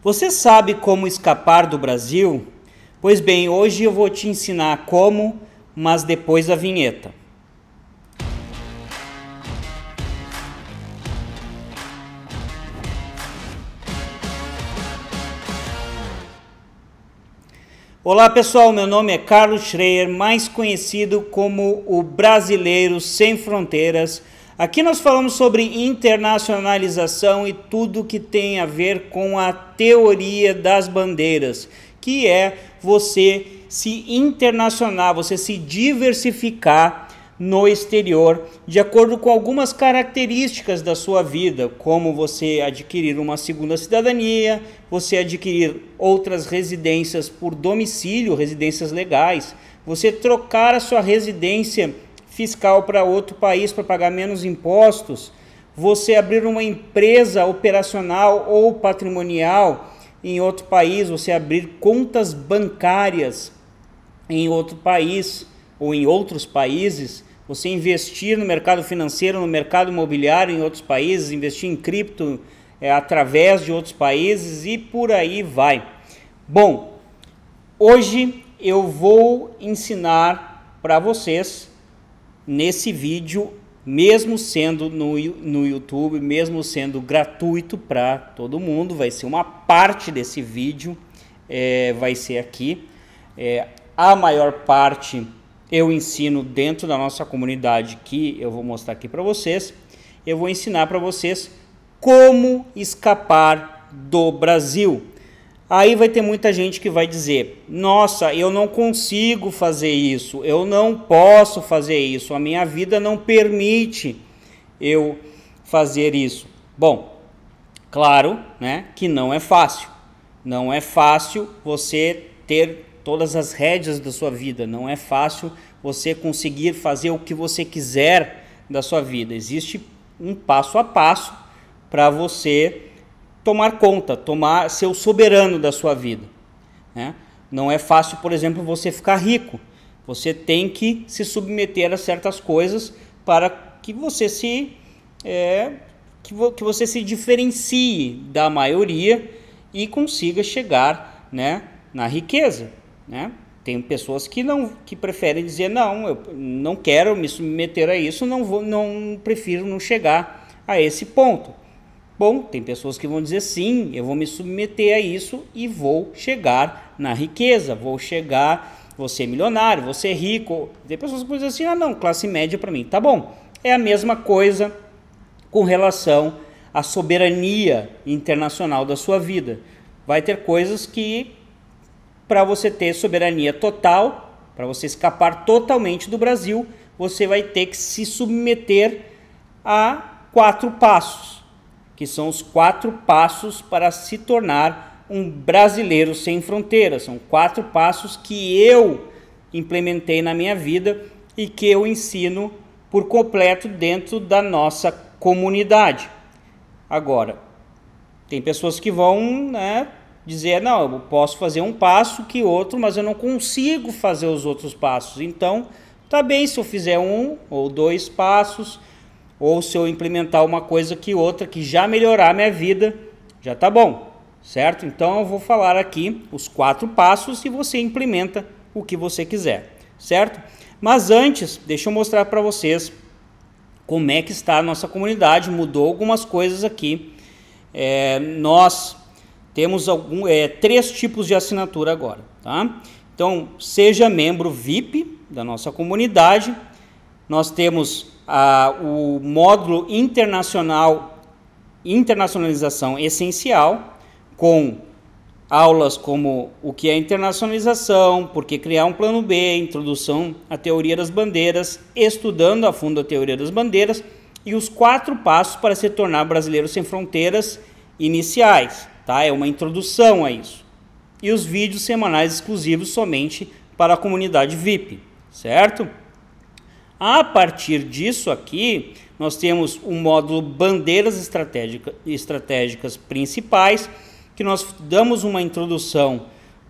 Você sabe como escapar do Brasil? Pois bem, hoje eu vou te ensinar como, mas depois da vinheta. Olá pessoal, meu nome é Carlos Schreier, mais conhecido como o Brasileiro Sem Fronteiras Aqui nós falamos sobre internacionalização e tudo que tem a ver com a teoria das bandeiras, que é você se internacionar, você se diversificar no exterior, de acordo com algumas características da sua vida, como você adquirir uma segunda cidadania, você adquirir outras residências por domicílio, residências legais, você trocar a sua residência fiscal para outro país para pagar menos impostos, você abrir uma empresa operacional ou patrimonial em outro país, você abrir contas bancárias em outro país ou em outros países, você investir no mercado financeiro, no mercado imobiliário em outros países, investir em cripto é, através de outros países e por aí vai. Bom, hoje eu vou ensinar para vocês nesse vídeo, mesmo sendo no, no YouTube, mesmo sendo gratuito para todo mundo, vai ser uma parte desse vídeo, é, vai ser aqui. É, a maior parte eu ensino dentro da nossa comunidade, que eu vou mostrar aqui para vocês. Eu vou ensinar para vocês como escapar do Brasil. Aí vai ter muita gente que vai dizer: nossa, eu não consigo fazer isso, eu não posso fazer isso, a minha vida não permite eu fazer isso. Bom, claro né, que não é fácil. Não é fácil você ter todas as rédeas da sua vida, não é fácil você conseguir fazer o que você quiser da sua vida. Existe um passo a passo para você tomar conta, tomar ser o soberano da sua vida. Né? Não é fácil, por exemplo, você ficar rico. Você tem que se submeter a certas coisas para que você se é, que, vo, que você se diferencie da maioria e consiga chegar, né, na riqueza, né? Tem pessoas que não que preferem dizer não, eu não quero me submeter a isso, não vou, não prefiro não chegar a esse ponto. Bom, tem pessoas que vão dizer sim, eu vou me submeter a isso e vou chegar na riqueza, vou chegar, você é milionário, você é rico. Tem pessoas que vão dizer assim: ah, não, classe média para mim, tá bom. É a mesma coisa com relação à soberania internacional da sua vida. Vai ter coisas que, para você ter soberania total, para você escapar totalmente do Brasil, você vai ter que se submeter a quatro passos que são os quatro passos para se tornar um brasileiro sem fronteiras. São quatro passos que eu implementei na minha vida e que eu ensino por completo dentro da nossa comunidade. Agora, tem pessoas que vão né, dizer: não, eu posso fazer um passo que outro, mas eu não consigo fazer os outros passos. Então, tá bem se eu fizer um ou dois passos ou se eu implementar uma coisa que outra que já melhorar a minha vida, já tá bom, certo? Então eu vou falar aqui os quatro passos e você implementa o que você quiser, certo? Mas antes, deixa eu mostrar para vocês como é que está a nossa comunidade, mudou algumas coisas aqui. É, nós temos algum, é, três tipos de assinatura agora, tá? Então, seja membro VIP da nossa comunidade, nós temos ah, o módulo internacional, internacionalização essencial, com aulas como o que é internacionalização, por que criar um plano B, introdução à teoria das bandeiras, estudando a fundo a teoria das bandeiras e os quatro passos para se tornar brasileiro sem fronteiras iniciais, tá? É uma introdução a isso. E os vídeos semanais exclusivos somente para a comunidade VIP, certo? A partir disso aqui, nós temos um módulo bandeiras estratégica, estratégicas principais, que nós damos uma introdução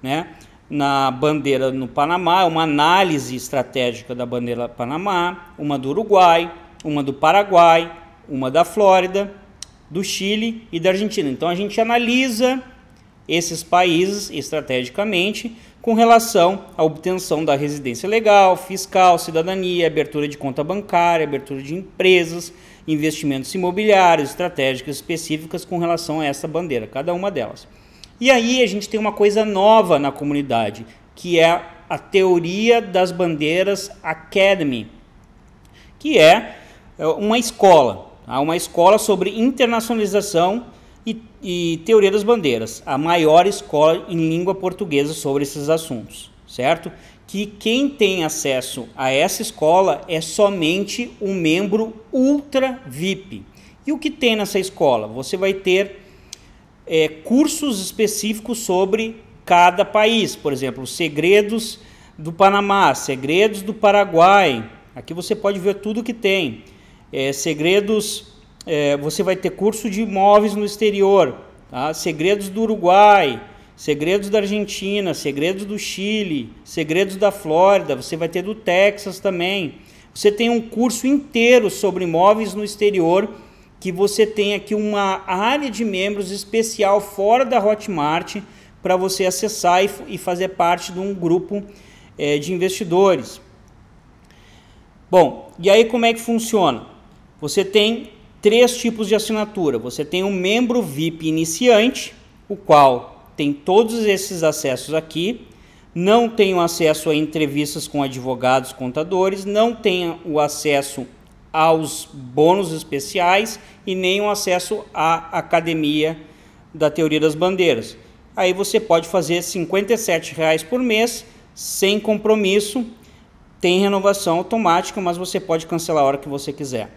né, na bandeira no Panamá, uma análise estratégica da bandeira Panamá, uma do Uruguai, uma do Paraguai, uma da Flórida, do Chile e da Argentina. Então a gente analisa esses países estrategicamente com relação à obtenção da residência legal, fiscal, cidadania, abertura de conta bancária, abertura de empresas, investimentos imobiliários, estratégicas específicas com relação a essa bandeira, cada uma delas. E aí a gente tem uma coisa nova na comunidade, que é a teoria das bandeiras Academy, que é, é uma escola, uma escola sobre internacionalização e Teoria das Bandeiras, a maior escola em língua portuguesa sobre esses assuntos, certo? Que quem tem acesso a essa escola é somente um membro ultra VIP. E o que tem nessa escola? Você vai ter é, cursos específicos sobre cada país, por exemplo, segredos do Panamá, segredos do Paraguai. Aqui você pode ver tudo que tem. É, segredos é, você vai ter curso de imóveis no exterior, tá? segredos do Uruguai, segredos da Argentina, segredos do Chile, segredos da Flórida, você vai ter do Texas também. Você tem um curso inteiro sobre imóveis no exterior, que você tem aqui uma área de membros especial fora da Hotmart para você acessar e, e, fazer parte de um grupo é, de investidores. Bom, e aí como é que funciona? Você tem três tipos de assinatura. Você tem um membro VIP iniciante, o qual tem todos esses acessos aqui, não tem o acesso a entrevistas com advogados, contadores, não tem o acesso aos bônus especiais e nem o acesso à academia da teoria das bandeiras. Aí você pode fazer R$ 57,00 por mês, sem compromisso, tem renovação automática, mas você pode cancelar a hora que você quiser.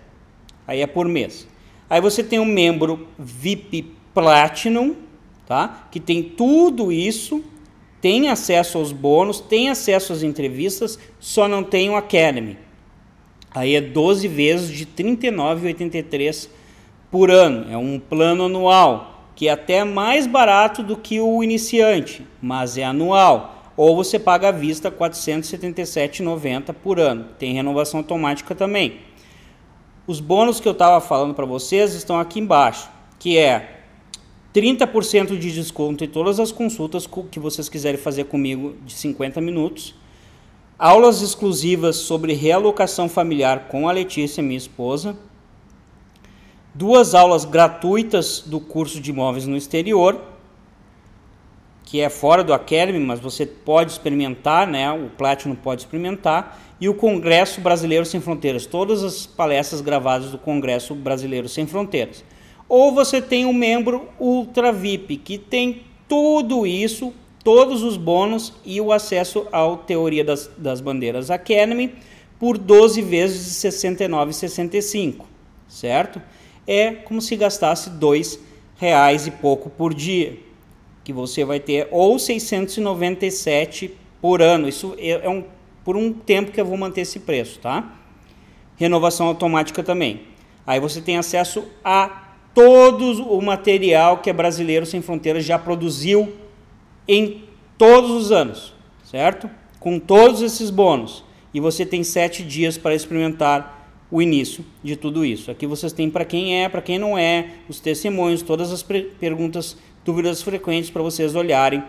Aí é por mês. Aí você tem um membro VIP Platinum, tá? Que tem tudo isso, tem acesso aos bônus, tem acesso às entrevistas, só não tem o Academy. Aí é 12 vezes de R$ 39,83 por ano. É um plano anual, que é até mais barato do que o iniciante, mas é anual. Ou você paga à vista R$ 477,90 por ano. Tem renovação automática também. Os bônus que eu estava falando para vocês estão aqui embaixo, que é 30% de desconto em todas as consultas que vocês quiserem fazer comigo de 50 minutos. Aulas exclusivas sobre realocação familiar com a Letícia, minha esposa. Duas aulas gratuitas do curso de imóveis no exterior que é fora do Academy, mas você pode experimentar, né? O Platinum pode experimentar e o Congresso Brasileiro Sem Fronteiras, todas as palestras gravadas do Congresso Brasileiro Sem Fronteiras. Ou você tem um membro Ultra VIP, que tem tudo isso, todos os bônus e o acesso ao Teoria das, das Bandeiras Academy por 12 vezes de 69,65, certo? É como se gastasse dois reais e pouco por dia que você vai ter ou 697 por ano. Isso é, é um por um tempo que eu vou manter esse preço, tá? Renovação automática também. Aí você tem acesso a todo o material que a é Brasileiro Sem Fronteiras já produziu em todos os anos, certo? Com todos esses bônus. E você tem sete dias para experimentar o início de tudo isso. Aqui vocês têm para quem é, para quem não é, os testemunhos, todas as perguntas dúvidas frequentes para vocês olharem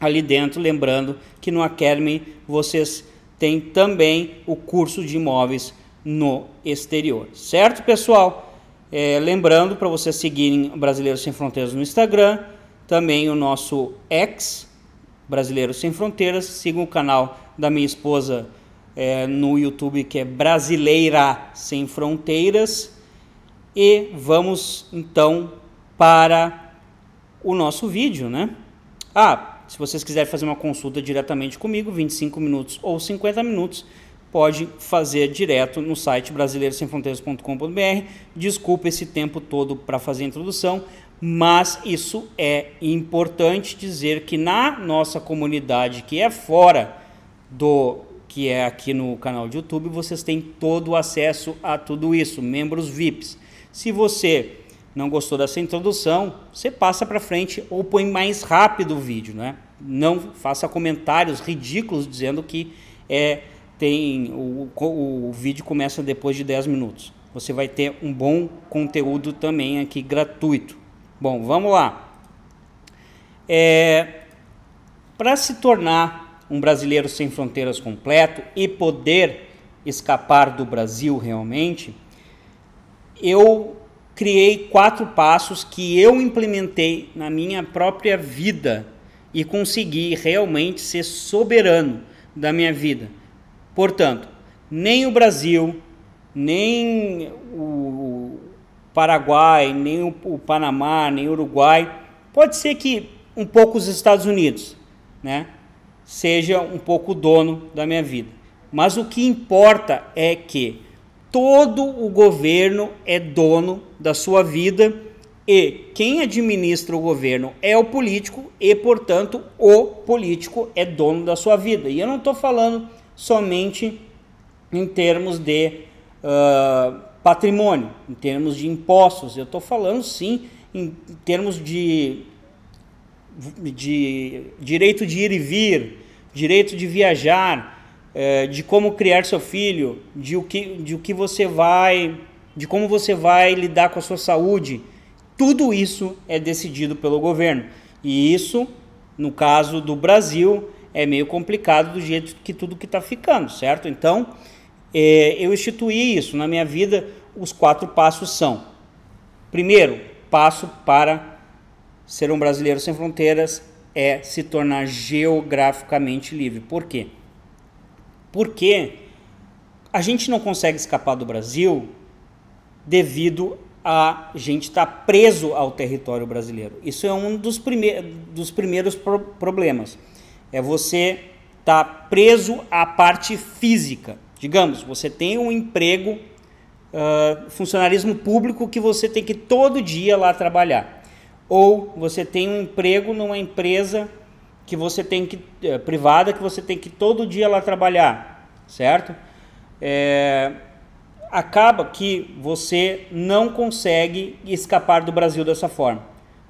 ali dentro. Lembrando que no Academy vocês têm também o curso de imóveis no exterior, certo, pessoal? É, lembrando para vocês seguirem Brasileiros Sem Fronteiras no Instagram, também o nosso ex Brasileiros Sem Fronteiras. Sigam o canal da minha esposa é, no YouTube que é Brasileira Sem Fronteiras. E vamos então para o nosso vídeo, né? Ah, se vocês quiserem fazer uma consulta diretamente comigo, 25 minutos ou 50 minutos, pode fazer direto no site brasileirosemfronteiras.com.br. Desculpa esse tempo todo para fazer a introdução, mas isso é importante dizer que na nossa comunidade que é fora do que é aqui no canal de YouTube, vocês têm todo o acesso a tudo isso, membros VIPs. Se você não gostou dessa introdução, você passa para frente ou põe mais rápido o vídeo, né? Não faça comentários ridículos dizendo que é tem o, o, vídeo começa depois de 10 minutos. Você vai ter um bom conteúdo também aqui gratuito. Bom, vamos lá. É, para se tornar um brasileiro sem fronteiras completo e poder escapar do Brasil realmente, eu criei quatro passos que eu implementei na minha própria vida e consegui realmente ser soberano da minha vida. Portanto, nem o Brasil, nem o Paraguai, nem o Panamá, nem o Uruguai, pode ser que um pouco os Estados Unidos, né, seja um pouco o dono da minha vida. Mas o que importa é que todo o governo é dono da sua vida e quem administra o governo é o político e, portanto, o político é dono da sua vida. E eu não estou falando somente em termos de uh, patrimônio, em termos de impostos, eu estou falando sim em termos de, de direito de ir e vir, direito de viajar, é, de como criar seu filho, de o que, de o que você vai, de como você vai lidar com a sua saúde, tudo isso é decidido pelo governo. E isso, no caso do Brasil, é meio complicado do jeito que tudo que está ficando, certo? Então, é, eu instituí isso na minha vida. Os quatro passos são: primeiro, passo para ser um brasileiro sem fronteiras é se tornar geograficamente livre. Por quê? Porque a gente não consegue escapar do Brasil devido a gente estar tá preso ao território brasileiro. Isso é um dos, primeir, dos primeiros pro problemas. É você estar tá preso à parte física. Digamos, você tem um emprego, uh, funcionarismo público, que você tem que todo dia lá trabalhar. Ou você tem um emprego numa empresa que você tem que é, privada que você tem que todo dia lá trabalhar, certo? É, acaba que você não consegue escapar do Brasil dessa forma,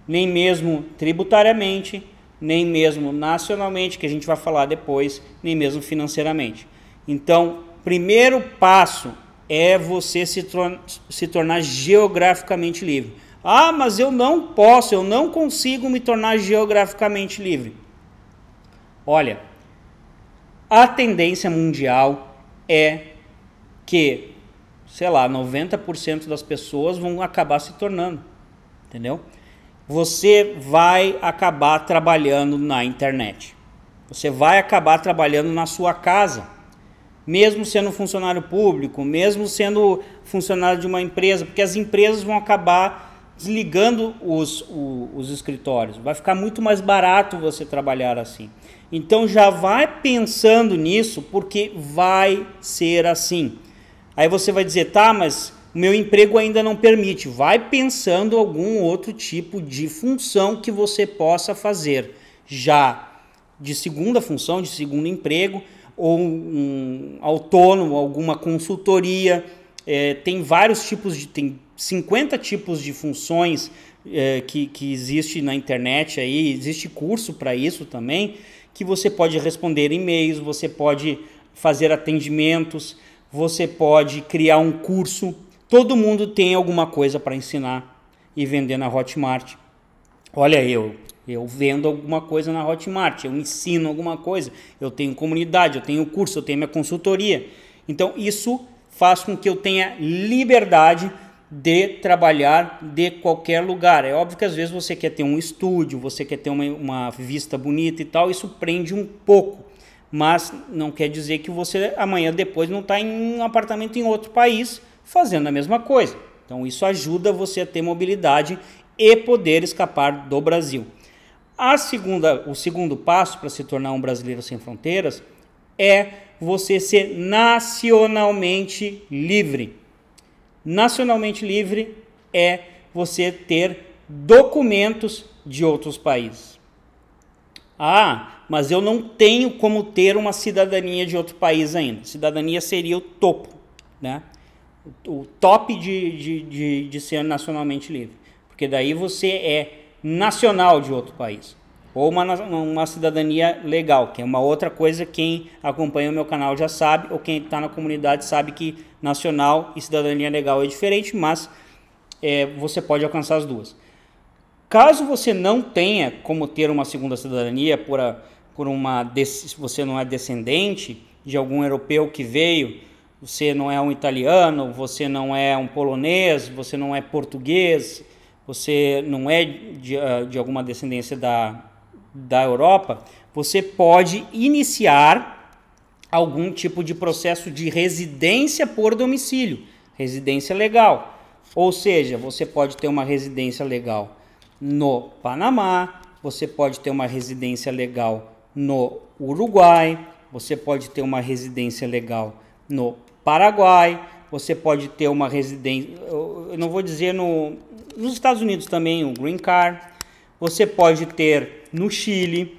nem mesmo tributariamente, nem mesmo nacionalmente, que a gente vai falar depois, nem mesmo financeiramente. Então, primeiro passo é você se, tor se tornar geograficamente livre. Ah, mas eu não posso, eu não consigo me tornar geograficamente livre. Olha, a tendência mundial é que, sei lá, 90% das pessoas vão acabar se tornando, entendeu? Você vai acabar trabalhando na internet. Você vai acabar trabalhando na sua casa mesmo sendo funcionário público, mesmo sendo funcionário de uma empresa, porque as empresas vão acabar desligando os, o, os escritórios. Vai ficar muito mais barato você trabalhar assim. Então já vai pensando nisso, porque vai ser assim. Aí você vai dizer, tá, mas o meu emprego ainda não permite. Vai pensando algum outro tipo de função que você possa fazer já de segunda função, de segundo emprego, ou um autônomo, alguma consultoria. É, tem vários tipos de. Tem 50 tipos de funções é, que, que existe na internet aí, existe curso para isso também, que você pode responder e-mails, você pode fazer atendimentos, você pode criar um curso. Todo mundo tem alguma coisa para ensinar e vender na Hotmart. Olha eu, eu vendo alguma coisa na Hotmart, eu ensino alguma coisa, eu tenho comunidade, eu tenho curso, eu tenho minha consultoria. Então isso faz com que eu tenha liberdade de trabalhar de qualquer lugar. É óbvio que às vezes você quer ter um estúdio, você quer ter uma, uma vista bonita e tal, isso prende um pouco. Mas não quer dizer que você amanhã depois não está em um apartamento em outro país fazendo a mesma coisa. Então isso ajuda você a ter mobilidade e poder escapar do Brasil. A segunda, o segundo passo para se tornar um brasileiro sem fronteiras é você ser nacionalmente livre. Nacionalmente livre é você ter documentos de outros países. Ah, mas eu não tenho como ter uma cidadania de outro país ainda. Cidadania seria o topo, né? O top de, de, de, de ser nacionalmente livre. Porque daí você é nacional de outro país ou uma, uma cidadania legal, que é uma outra coisa. Quem acompanha o meu canal já sabe, ou quem está na comunidade sabe que nacional e cidadania legal é diferente, mas é, você pode alcançar as duas. Caso você não tenha como ter uma segunda cidadania por, a, por uma se você não é descendente de algum europeu que veio, você não é um italiano, você não é um polonês, você não é português, você não é de, ah, de alguma descendência da da Europa, você pode iniciar algum tipo de processo de residência por domicílio, residência legal. Ou seja, você pode ter uma residência legal no Panamá, você pode ter uma residência legal no Uruguai, você pode ter uma residência legal no Paraguai, você pode ter uma residência, eu não vou dizer no, nos Estados Unidos também, o Green Card, você pode ter no Chile.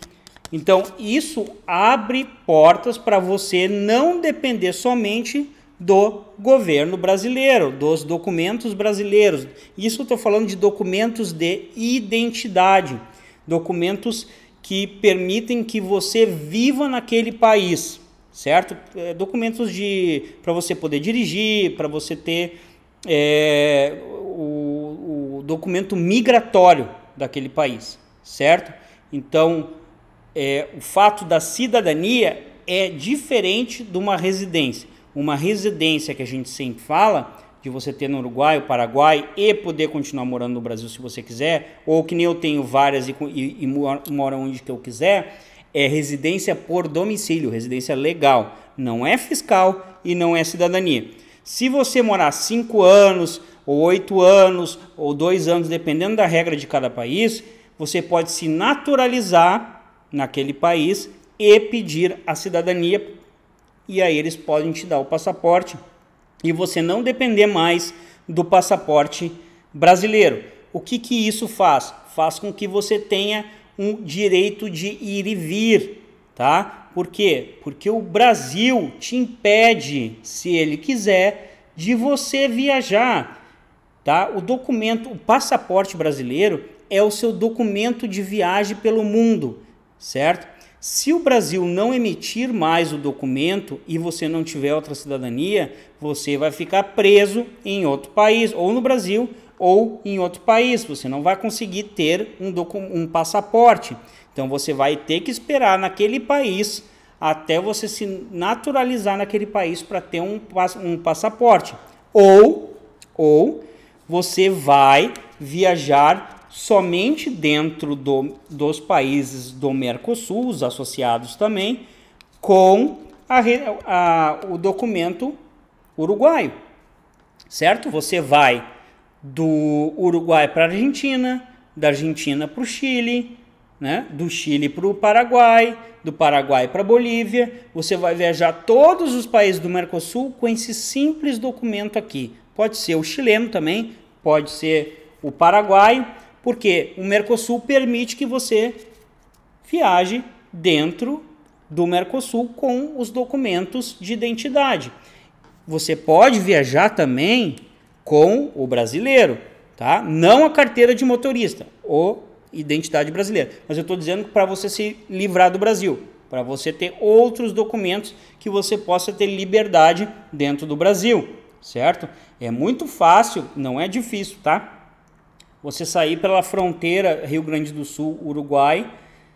Então, isso abre portas para você não depender somente do governo brasileiro, dos documentos brasileiros. Isso estou falando de documentos de identidade, documentos que permitem que você viva naquele país, certo? É, documentos de para você poder dirigir, para você ter é, o, o documento migratório, daquele país, certo? Então, é, o fato da cidadania é diferente de uma residência. Uma residência que a gente sempre fala, de você ter no Uruguai, o Paraguai e poder continuar morando no Brasil se você quiser, ou que nem eu tenho várias e, e, e moro onde que eu quiser, é residência por domicílio, residência legal. Não é fiscal e não é cidadania. Se você morar cinco anos, ou oito anos, ou dois anos, dependendo da regra de cada país, você pode se naturalizar naquele país e pedir a cidadania, e aí eles podem te dar o passaporte e você não depender mais do passaporte brasileiro. O que, que isso faz? Faz com que você tenha um direito de ir e vir, tá? Por quê? Porque o Brasil te impede, se ele quiser, de você viajar. Tá? O documento, o passaporte brasileiro é o seu documento de viagem pelo mundo, certo? Se o Brasil não emitir mais o documento e você não tiver outra cidadania, você vai ficar preso em outro país, ou no Brasil, ou em outro país. Você não vai conseguir ter um, um passaporte. Então você vai ter que esperar naquele país até você se naturalizar naquele país para ter um, um passaporte. Ou, ou você vai viajar somente dentro do, dos países do Mercosul, os associados também, com a, a, o documento uruguaio, certo? Você vai do Uruguai para a Argentina, da Argentina para o Chile, né? do Chile para o Paraguai, do Paraguai para a Bolívia. Você vai viajar todos os países do Mercosul com esse simples documento aqui, pode ser o chileno também, pode ser o Paraguai, porque o Mercosul permite que você viaje dentro do Mercosul com os documentos de identidade. Você pode viajar também com o brasileiro, tá? Não a carteira de motorista ou identidade brasileira, mas eu estou dizendo para você se livrar do Brasil, para você ter outros documentos que você possa ter liberdade dentro do Brasil, certo? É muito fácil, não é difícil, tá? Você sair pela fronteira Rio Grande do Sul, Uruguai,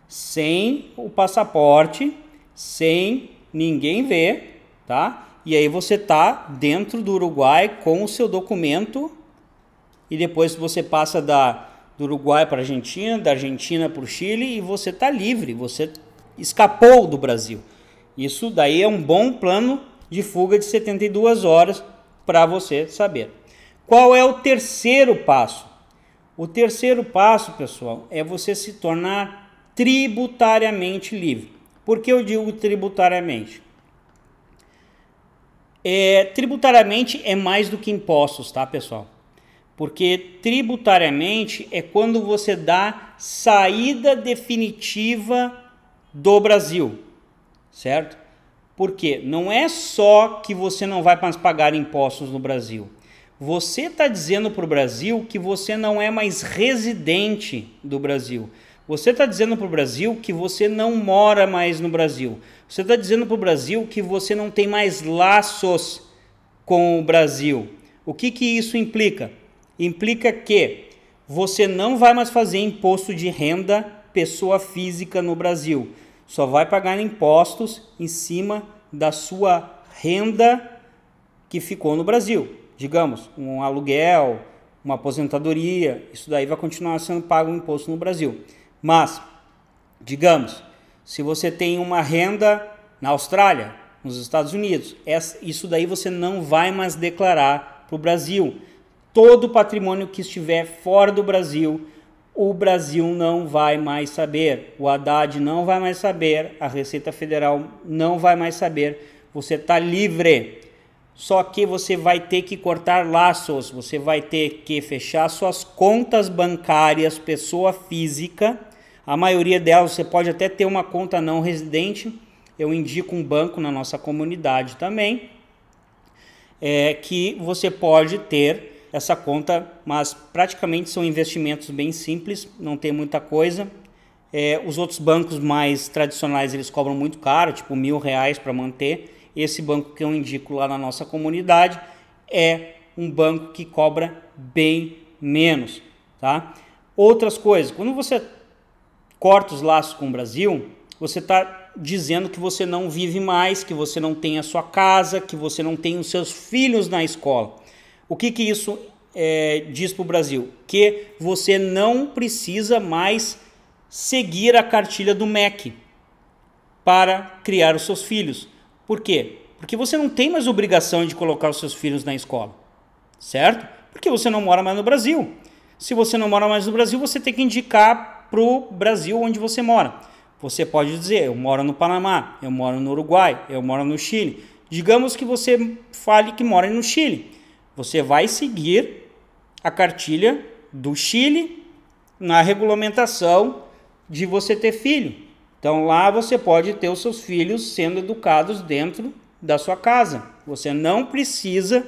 sem o passaporte, sem ninguém ver, tá? E aí você tá dentro do Uruguai com o seu documento e depois você passa da do Uruguai para Argentina, da Argentina para o Chile e você tá livre, você escapou do Brasil. Isso daí é um bom plano de fuga de 72 horas para você saber. Qual é o terceiro passo? O terceiro passo, pessoal, é você se tornar tributariamente livre. Por que eu digo tributariamente? É, tributariamente é mais do que impostos, tá, pessoal? Porque tributariamente é quando você dá saída definitiva do Brasil, certo? Porque não é só que você não vai mais pagar impostos no Brasil. Você está dizendo para o Brasil que você não é mais residente do Brasil. Você está dizendo para o Brasil que você não mora mais no Brasil. Você está dizendo para o Brasil que você não tem mais laços com o Brasil. O que, que isso implica? Implica que você não vai mais fazer imposto de renda pessoa física no Brasil só vai pagar impostos em cima da sua renda que ficou no Brasil. Digamos, um aluguel, uma aposentadoria, isso daí vai continuar sendo pago imposto no Brasil. Mas, digamos, se você tem uma renda na Austrália, nos Estados Unidos, isso daí você não vai mais declarar para o Brasil. Todo o patrimônio que estiver fora do Brasil, o Brasil não vai mais saber, o Haddad não vai mais saber, a Receita Federal não vai mais saber, você está livre. Só que você vai ter que cortar laços, você vai ter que fechar suas contas bancárias, pessoa física. A maioria delas você pode até ter uma conta não residente. Eu indico um banco na nossa comunidade também, é, que você pode ter essa conta, mas praticamente são investimentos bem simples, não tem muita coisa. É, os outros bancos mais tradicionais eles cobram muito caro, tipo mil reais para manter. Esse banco que eu indico lá na nossa comunidade é um banco que cobra bem menos, tá? Outras coisas, quando você corta os laços com o Brasil, você está dizendo que você não vive mais, que você não tem a sua casa, que você não tem os seus filhos na escola. O que, que isso é, diz para o Brasil? Que você não precisa mais seguir a cartilha do MEC para criar os seus filhos. Por quê? Porque você não tem mais obrigação de colocar os seus filhos na escola, certo? Porque você não mora mais no Brasil. Se você não mora mais no Brasil, você tem que indicar para o Brasil onde você mora. Você pode dizer: eu moro no Panamá, eu moro no Uruguai, eu moro no Chile. Digamos que você fale que mora no Chile. Você vai seguir a cartilha do Chile na regulamentação de você ter filho. Então lá você pode ter os seus filhos sendo educados dentro da sua casa. Você não precisa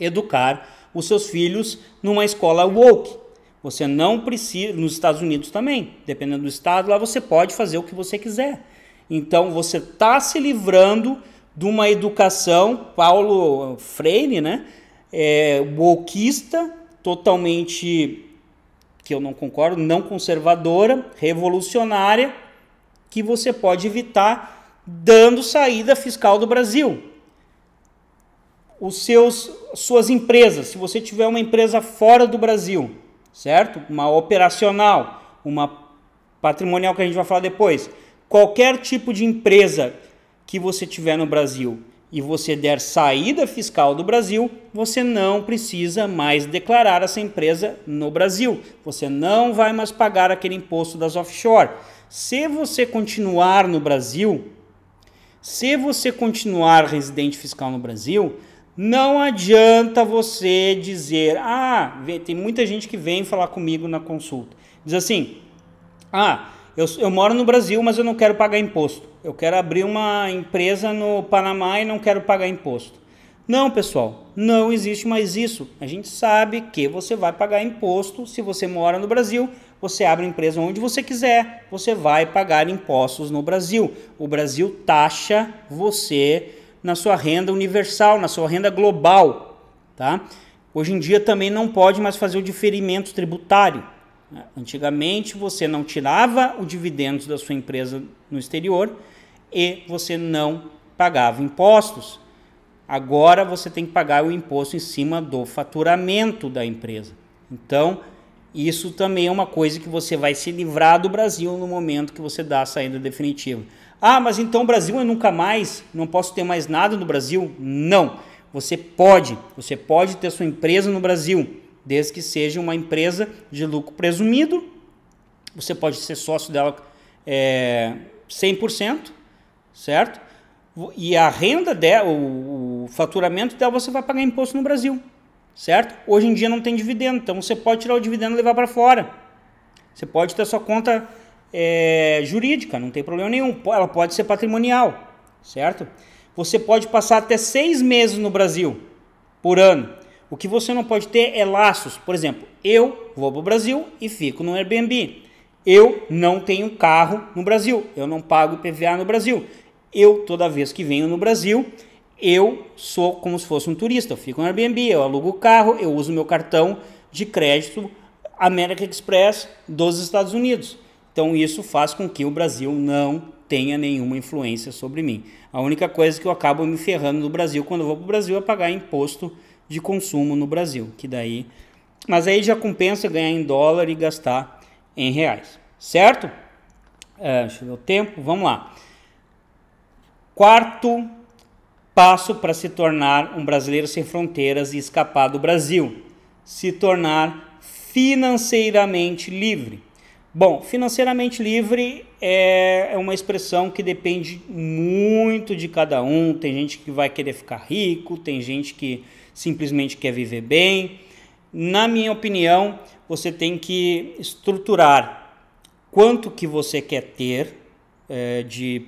educar os seus filhos numa escola woke. Você não precisa nos Estados Unidos também, dependendo do estado, lá você pode fazer o que você quiser. Então você está se livrando de uma educação, Paulo Freire, né? é, wokista, totalmente que eu não concordo, não conservadora, revolucionária, que você pode evitar dando saída fiscal do Brasil. Os seus, suas empresas, se você tiver uma empresa fora do Brasil, certo? Uma operacional, uma patrimonial que a gente vai falar depois. Qualquer tipo de empresa que você tiver no Brasil e você der saída fiscal do Brasil, você não precisa mais declarar essa empresa no Brasil. Você não vai mais pagar aquele imposto das offshore. Se você continuar no Brasil, se você continuar residente fiscal no Brasil, não adianta você dizer, ah, tem muita gente que vem falar comigo na consulta. Diz assim: "Ah, eu, eu moro no Brasil, mas eu não quero pagar imposto. Eu quero abrir uma empresa no Panamá e não quero pagar imposto. Não, pessoal, não existe mais isso. A gente sabe que você vai pagar imposto se você mora no Brasil, você abre empresa onde você quiser, você vai pagar impostos no Brasil. O Brasil taxa você na sua renda universal, na sua renda global, tá? Hoje em dia também não pode mais fazer o diferimento tributário. Antigamente você não tirava o dividendo da sua empresa no exterior e você não pagava impostos. Agora você tem que pagar o imposto em cima do faturamento da empresa. Então, isso também é uma coisa que você vai se livrar do Brasil no momento que você dá a saída definitiva. Ah, mas então o Brasil é nunca mais, não posso ter mais nada no Brasil? Não. Você pode, você pode ter sua empresa no Brasil, desde que seja uma empresa de lucro presumido. Você pode ser sócio dela é, 100%, certo? E a renda dela, o, o faturamento dela, você vai pagar imposto no Brasil, certo? Hoje em dia não tem dividendo, então você pode tirar o dividendo e levar para fora. Você pode ter sua conta é, jurídica, não tem problema nenhum. Ela pode ser patrimonial, certo? Você pode passar até seis meses no Brasil por ano. O que você não pode ter é laços. Por exemplo, eu vou para o Brasil e fico no Airbnb. Eu não tenho carro no Brasil. Eu não pago IPVA no Brasil. Eu, toda vez que venho no Brasil, eu sou como se fosse um turista. Eu fico no Airbnb, eu alugo o carro, eu uso meu cartão de crédito American Express dos Estados Unidos. Então isso faz com que o Brasil não tenha nenhuma influência sobre mim. A única coisa que eu acabo me ferrando no Brasil quando eu vou para o Brasil é pagar imposto de consumo no Brasil, que daí, mas aí já compensa ganhar em dólar e gastar em reais, certo? É, deixa eu ver o tempo, vamos lá. Quarto passo para se tornar um brasileiro sem fronteiras e escapar do Brasil: se tornar financeiramente livre. Bom, financeiramente livre é, é uma expressão que depende muito de cada um. Tem gente que vai querer ficar rico, tem gente que simplesmente quer viver bem. Na minha opinião, você tem que estruturar quanto que você quer ter é, de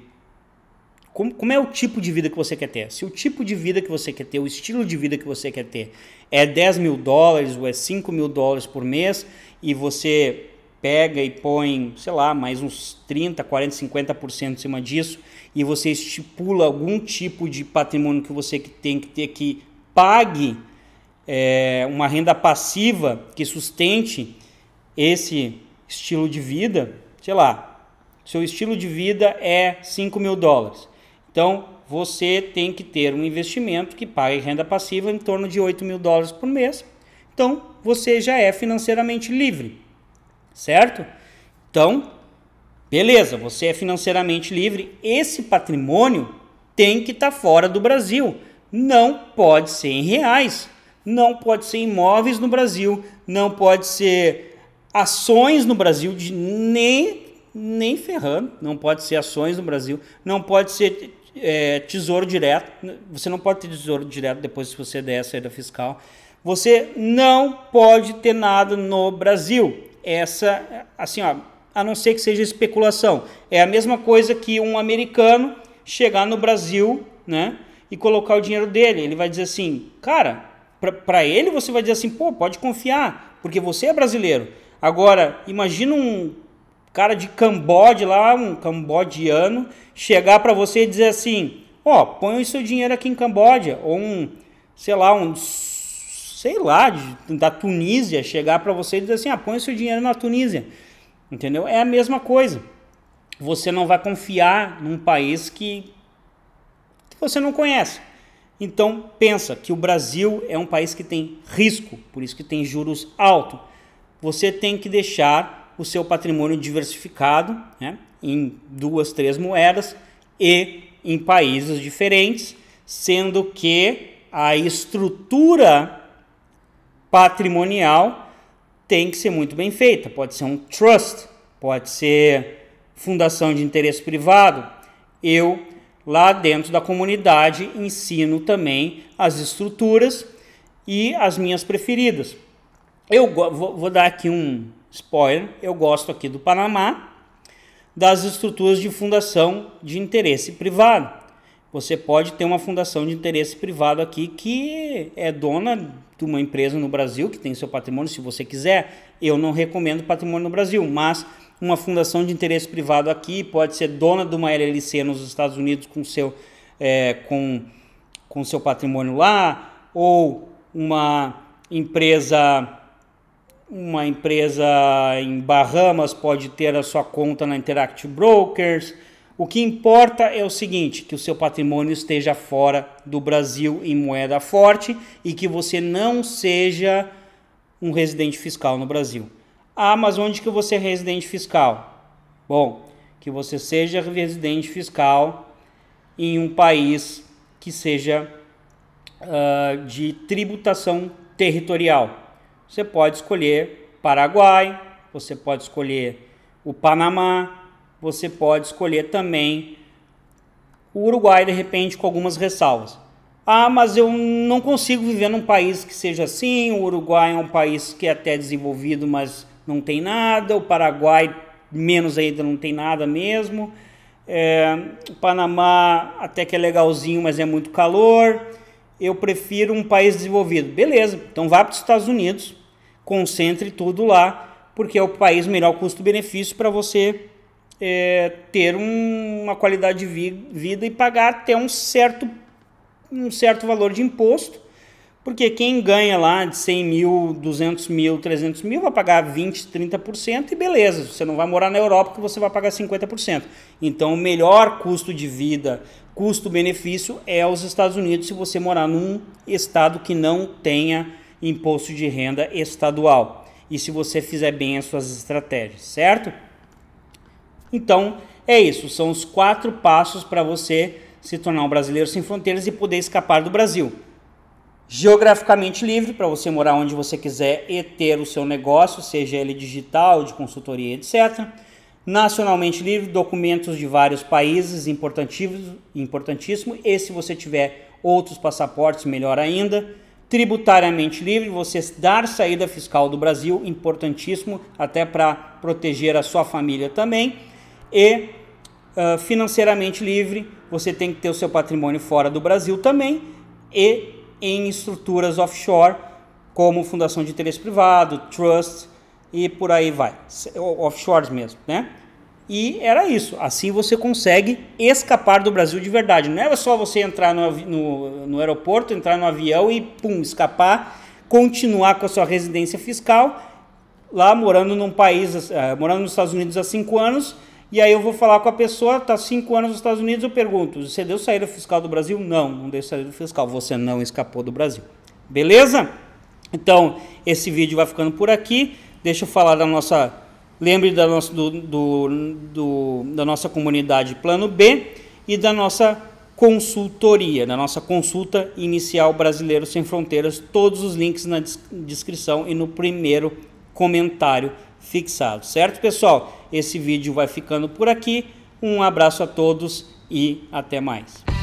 como, como, é o tipo de vida que você quer ter. Se o tipo de vida que você quer ter, o estilo de vida que você quer ter é 10 mil dólares ou é 5 mil dólares por mês e você pega e põe, sei lá, mais uns 30, 40, 50% em cima disso e você estipula algum tipo de patrimônio que você tem que ter que pague é, uma renda passiva que sustente esse estilo de vida, sei lá, seu estilo de vida é 5 mil dólares. Então você tem que ter um investimento que pague renda passiva em torno de 8 mil dólares por mês. Então você já é financeiramente livre, certo? Então, beleza, você é financeiramente livre. Esse patrimônio tem que estar tá fora do Brasil não pode ser em reais, não pode ser imóveis no Brasil, não pode ser ações no Brasil, de nem, nem ferrando, não pode ser ações no Brasil, não pode ser é, tesouro direto, você não pode ter tesouro direto depois se você der a saída fiscal. Você não pode ter nada no Brasil. Essa, assim, ó, a não ser que seja especulação. É a mesma coisa que um americano chegar no Brasil, né? e colocar o dinheiro dele. Ele vai dizer assim, cara, para ele você vai dizer assim, pô, pode confiar, porque você é brasileiro. Agora, imagina um cara de Camboja lá, um cambodiano, chegar para você e dizer assim, ó, oh, põe o seu dinheiro aqui em Camboja, ou um, sei lá, um sei lá, de, da Tunísia chegar para você e dizer assim: ah, põe seu dinheiro na Tunísia. Entendeu? É a mesma coisa. Você não vai confiar num país que você não conhece. Então pensa que o Brasil é um país que tem risco, por isso que tem juros altos. Você tem que deixar o seu patrimônio diversificado né, em duas, três moedas e em países diferentes, sendo que a estrutura patrimonial tem que ser muito bem feita. Pode ser um trust, pode ser fundação de interesse privado. Eu Lá dentro da comunidade ensino também as estruturas e as minhas preferidas. Eu vou, dar aqui um spoiler, eu gosto aqui do Panamá, das estruturas de fundação de interesse privado. Você pode ter uma fundação de interesse privado aqui que é dona de uma empresa no Brasil que tem seu patrimônio, se você quiser. Eu não recomendo patrimônio no Brasil, mas uma fundação de interesse privado aqui, pode ser dona de uma LLC nos Estados Unidos com seu, é, com, com seu patrimônio lá, ou uma empresa uma empresa em Bahamas pode ter a sua conta na Interactive Brokers. O que importa é o seguinte, que o seu patrimônio esteja fora do Brasil em moeda forte e que você não seja um residente fiscal no Brasil. Ah, mas onde que você é residente fiscal? Bom, que você seja residente fiscal em um país que seja uh, de tributação territorial. Você pode escolher Paraguai, você pode escolher o Panamá, você pode escolher também o Uruguai, de repente, com algumas ressalvas. Ah, mas eu não consigo viver num país que seja assim. O Uruguai é um país que é até desenvolvido, mas não tem nada, o Paraguai menos ainda não tem nada mesmo. É, o Panamá até que é legalzinho, mas é muito calor. Eu prefiro um país desenvolvido. Beleza, então vá para os Estados Unidos, concentre tudo lá, porque é o país melhor custo-benefício para você é, ter um, uma qualidade de vida e pagar até um certo, um certo valor de imposto porque quem ganha lá de 100 mil, 200 mil, 300 mil vai pagar 20%, 30% e beleza, você não vai morar na Europa que você vai pagar 50%. Então o melhor custo de vida, custo-benefício é os Estados Unidos se você morar num estado que não tenha imposto de renda estadual. E se você fizer bem as suas estratégias, certo? Então é isso, são os quatro passos para você se tornar um brasileiro sem fronteiras e poder escapar do Brasil geograficamente livre para você morar onde você quiser e ter o seu negócio, seja ele digital, de consultoria, etc. Nacionalmente livre, documentos de vários países, importantíssimo, E se você tiver outros passaportes, melhor ainda. Tributariamente livre, você dar saída fiscal do Brasil, importantíssimo, até para proteger a sua família também. E uh, financeiramente livre, você tem que ter o seu patrimônio fora do Brasil também. E em estruturas offshore, como fundação de interesse privado, trust e por aí vai, offshores mesmo, né? E era isso. Assim você consegue escapar do Brasil de verdade. Não era só você entrar no, no, no aeroporto, entrar no avião e pum, escapar, continuar com a sua residência fiscal lá morando num país, uh, morando nos Estados Unidos há cinco anos e aí eu vou falar com a pessoa, está cinco anos nos Estados Unidos, eu pergunto: você deu saída fiscal do Brasil? Não, não deu saída fiscal, você não escapou do Brasil. Beleza? Então, esse vídeo vai ficando por aqui. Deixa eu falar da nossa. Lembre da nossa, do, do, do, da nossa comunidade Plano B e da nossa consultoria, da nossa consulta inicial Brasileiro Sem Fronteiras. Todos os links na descrição e no primeiro comentário fixado, certo, pessoal? Esse vídeo vai ficando por aqui. Um abraço a todos e até mais.